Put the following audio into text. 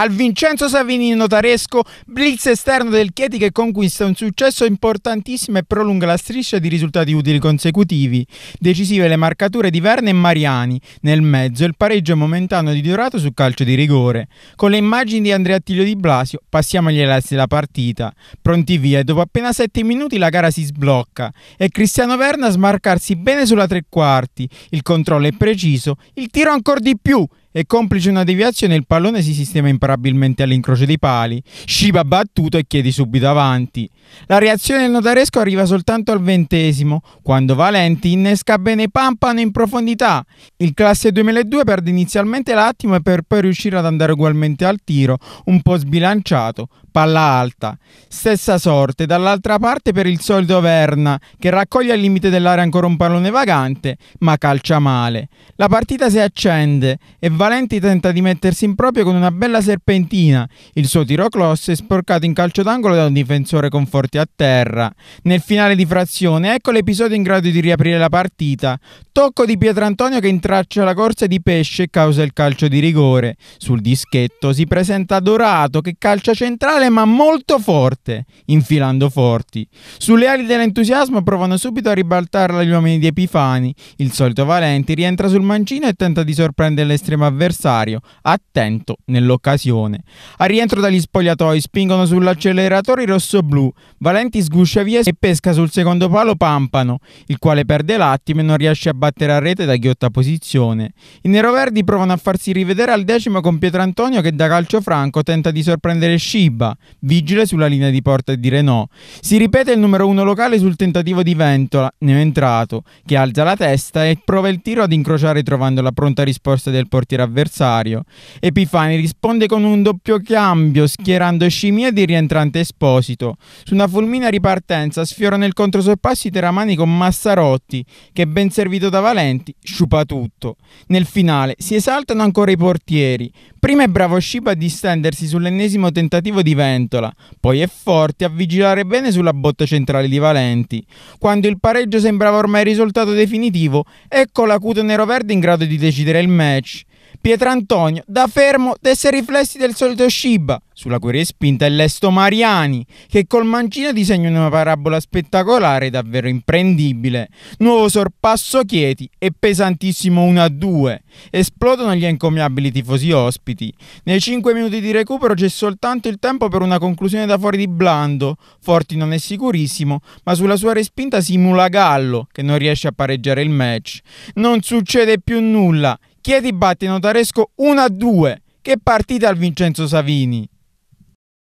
Al Vincenzo Savini notaresco, blitz esterno del Chieti che conquista un successo importantissimo e prolunga la striscia di risultati utili consecutivi. Decisive le marcature di Verne e Mariani, nel mezzo il pareggio momentaneo di Dorato su calcio di rigore. Con le immagini di Andrea Tiglio di Blasio passiamo agli elasti della partita. Pronti via e dopo appena 7 minuti la gara si sblocca e Cristiano Verne a smarcarsi bene sulla tre quarti. Il controllo è preciso, il tiro ancora di più e complice una deviazione il pallone si sistema imparabilmente all'incrocio dei pali, sciva battuto e chiedi subito avanti. La reazione del notaresco arriva soltanto al ventesimo, quando Valenti innesca bene Pampano in profondità. Il classe 2002 perde inizialmente l'attimo e per poi riuscire ad andare ugualmente al tiro, un po' sbilanciato, palla alta. Stessa sorte dall'altra parte per il solito Verna, che raccoglie al limite dell'area ancora un pallone vagante, ma calcia male. La partita si accende e Valenti tenta di mettersi in proprio con una bella serpentina. Il suo tiro cross è sporcato in calcio d'angolo da un difensore con forti a terra. Nel finale di frazione, ecco l'episodio in grado di riaprire la partita. Tocco di Pietrantonio che intraccia la corsa di pesce e causa il calcio di rigore. Sul dischetto si presenta Dorato che calcia centrale ma molto forte, infilando forti. Sulle ali dell'entusiasmo provano subito a ribaltarla gli uomini di Epifani. Il solito Valenti rientra sul mancino e tenta di sorprendere l'estrema avversario, attento nell'occasione. Al rientro dagli spogliatoi spingono sull'acceleratore i rossoblù, Valenti sguscia via e pesca sul secondo palo Pampano, il quale perde l'attimo e non riesce a battere a rete da ghiotta posizione. I neroverdi provano a farsi rivedere al decimo con Pietro Antonio che da calcio franco tenta di sorprendere Shiba, vigile sulla linea di porta di Renault. Si ripete il numero uno locale sul tentativo di Ventola, neoentrato, che alza la testa e prova il tiro ad incrociare trovando la pronta risposta del portiere portiere avversario. Epifani risponde con un doppio cambio, schierando scimmia di rientrante Esposito. Su una fulmina ripartenza sfiorano il controsorpasso i teramani con Massarotti, che ben servito da Valenti, sciupa tutto. Nel finale si esaltano ancora i portieri. Prima è bravo Scipa a distendersi sull'ennesimo tentativo di Ventola, poi è forte a vigilare bene sulla botta centrale di Valenti. Quando il pareggio sembrava ormai risultato definitivo, ecco l'acuto nero-verde in grado di decidere il match. Pietrantonio da fermo tesse riflessi del solito Shiba, sulla cui respinta è lesto Mariani, che col mancino disegna una parabola spettacolare davvero imprendibile. Nuovo sorpasso Chieti e pesantissimo 1-2. Esplodono gli encomiabili tifosi ospiti. Nei 5 minuti di recupero c'è soltanto il tempo per una conclusione da fuori di Blando. Forti non è sicurissimo, ma sulla sua respinta simula Gallo, che non riesce a pareggiare il match. Non succede più nulla Chieti batte Notaresco 1-2. Che partita al Vincenzo Savini!